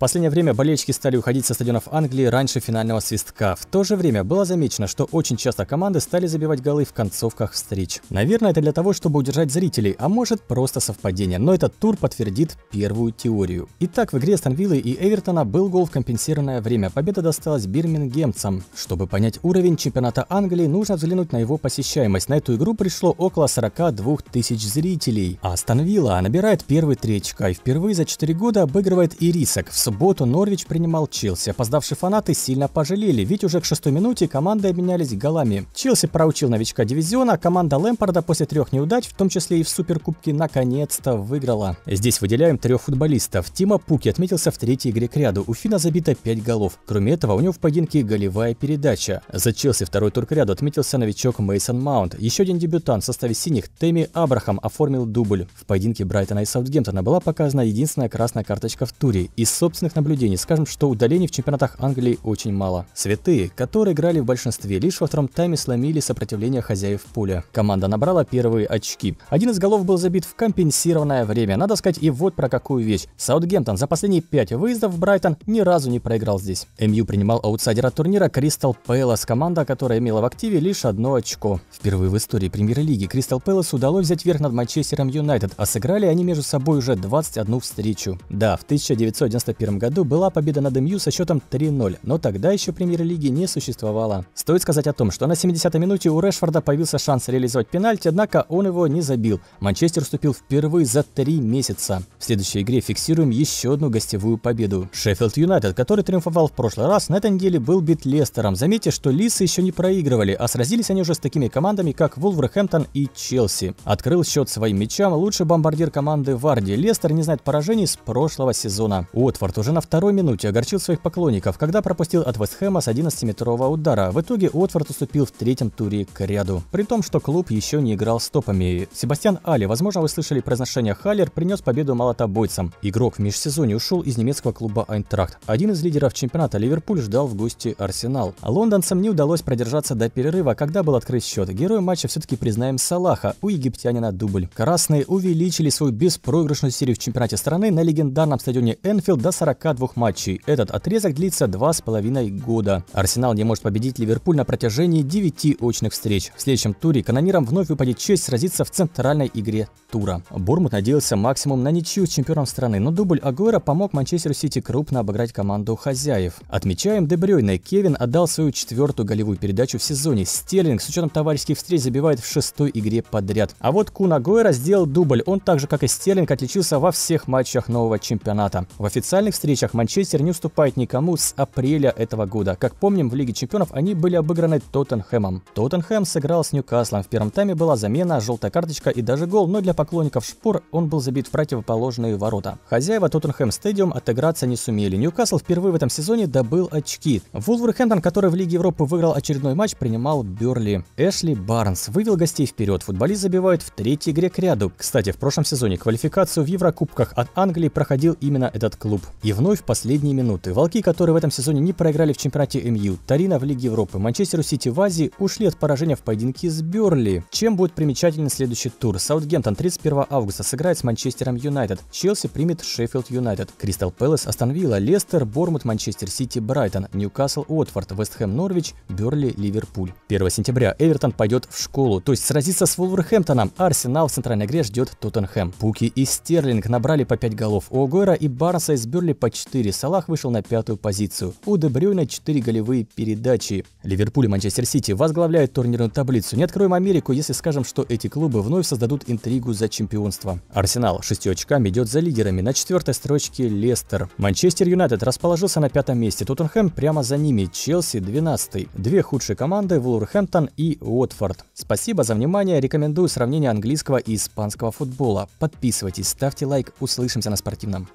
последнее время болельщики стали уходить со стадионов Англии раньше финального свистка. В то же время было замечено, что очень часто команды стали забивать голы в концовках встреч. Наверное, это для того, чтобы удержать зрителей, а может просто совпадение, но этот тур подтвердит первую теорию. Итак, в игре Станвиллы и Эвертона был гол в компенсированное время. Победа досталась бирмингемцам. Чтобы понять уровень чемпионата Англии, нужно взглянуть на его посещаемость. На эту игру пришло около 42 тысяч зрителей. А Станвилла набирает первый три очка и впервые за 4 года обыгрывает Ирисок. В субботу Норвич принимал Челси. Опоздавшие фанаты сильно пожалели, ведь уже к шестой минуте команды обменялись голами. Челси проучил новичка дивизиона, а команда Лэмпарда после трех неудач, в том числе и в Суперкубке, наконец-то выиграла. Здесь выделяем трех футболистов. Тима Пуки отметился в третьей игре к ряду. У Фина забито 5 голов. Кроме этого, у него в поединке голевая передача. За Челси второй тур к ряду отметился новичок Мейсон Маунт. Еще один дебютант в составе синих Тэмми Абрахам оформил дубль. В поединке Брайтона и Саутгемптона была показана единственная красная карточка в туре. И, собственно, собственных наблюдений скажем, что удалений в чемпионатах Англии очень мало. Святые, которые играли в большинстве, лишь во втором тайме сломили сопротивление хозяев поля. Команда набрала первые очки. Один из голов был забит в компенсированное время. Надо сказать и вот про какую вещь. Саутгемптон за последние пять выездов в Брайтон ни разу не проиграл здесь. МЮ принимал аутсайдера турнира Кристал Пэлас, команда, которая имела в активе лишь одно очко. Впервые в истории премьер-лиги Кристал Пэлас удалось взять верх над Манчестером Юнайтед, а сыграли они между собой уже 21 встречу. Да, в 1991 1991 году была победа над МЮ со счетом 3-0, но тогда еще премьер-лиги не существовало. Стоит сказать о том, что на 70-й минуте у Решфорда появился шанс реализовать пенальти, однако он его не забил. Манчестер вступил впервые за три месяца. В следующей игре фиксируем еще одну гостевую победу. Шеффилд Юнайтед, который триумфовал в прошлый раз, на этой неделе был бит Лестером. Заметьте, что Лисы еще не проигрывали, а сразились они уже с такими командами, как Вулверхэмптон и Челси. Открыл счет своим мячам лучший бомбардир команды Варди. Лестер не знает поражений с прошлого сезона. Уотфорд уже на второй минуте огорчил своих поклонников, когда пропустил от Вестхэма с 11-метрового удара. В итоге Уотфорд уступил в третьем туре к ряду. При том, что клуб еще не играл стопами. Себастьян Али, возможно, вы слышали произношение Халлер, принес победу молотобойцам. Игрок в межсезонье ушел из немецкого клуба Айнтракт. Один из лидеров чемпионата Ливерпуль ждал в гости Арсенал. Лондонцам не удалось продержаться до перерыва, когда был открыт счет. Героем матча все-таки признаем Салаха, у египтянина дубль. Красные увеличили свою беспроигрышную серию в чемпионате страны на легендарном стадионе Энфилд до 42 матчей. Этот отрезок длится 2,5 года. Арсенал не может победить Ливерпуль на протяжении 9 очных встреч. В следующем туре канонирам вновь выпадет честь сразиться в центральной игре тура. Бормут надеялся максимум на ничью с чемпионом страны, но дубль Агуэра помог Манчестеру Сити крупно обыграть команду хозяев. Отмечаем Дебрёйна. Кевин отдал свою четвертую голевую передачу в сезоне. Стерлинг с учетом товарищеских встреч забивает в шестой игре подряд. А вот Куна Агуэра сделал дубль. Он так же, как и Стерлинг, отличился во всех матчах нового чемпионата. В официальных официальных встречах Манчестер не уступает никому с апреля этого года. Как помним, в Лиге чемпионов они были обыграны Тоттенхэмом. Тоттенхэм сыграл с Ньюкаслом. В первом тайме была замена, желтая карточка и даже гол, но для поклонников шпор он был забит в противоположные ворота. Хозяева Тоттенхэм Стадиум отыграться не сумели. Ньюкасл впервые в этом сезоне добыл очки. Вулверхэмптон, который в Лиге Европы выиграл очередной матч, принимал Берли. Эшли Барнс вывел гостей вперед. Футболист забивает в третьей игре к ряду. Кстати, в прошлом сезоне квалификацию в Еврокубках от Англии проходил именно этот клуб. И вновь последние минуты. Волки, которые в этом сезоне не проиграли в чемпионате МЮ, Тарина в Лиге Европы, Манчестеру Сити в Азии ушли от поражения в поединке с Берли. Чем будет примечателен следующий тур? Саутгемптон 31 августа сыграет с Манчестером Юнайтед, Челси примет Шеффилд Юнайтед, Кристал Пэлас, Астон Вилла, Лестер, Бормут, Манчестер Сити, Брайтон, Ньюкасл, Уотфорд, Вестхэм, Норвич, Берли, Ливерпуль. 1 сентября Эвертон пойдет в школу, то есть сразится с Вулверхэмптоном, Арсенал в центральной игре ждет Тоттенхэм. Пуки и Стерлинг набрали по 5 голов. У Огойра и Барса из Берли набрали по 4. Салах вышел на пятую позицию. У Де Брюйна 4 голевые передачи. Ливерпуль и Манчестер Сити возглавляют турнирную таблицу. Не откроем Америку, если скажем, что эти клубы вновь создадут интригу за чемпионство. Арсенал 6 очками идет за лидерами. На четвертой строчке Лестер. Манчестер Юнайтед расположился на пятом месте. Тоттенхэм прямо за ними. Челси 12. Две худшие команды Вулверхэмптон и Уотфорд. Спасибо за внимание. Рекомендую сравнение английского и испанского футбола. Подписывайтесь, ставьте лайк. Услышимся на спортивном.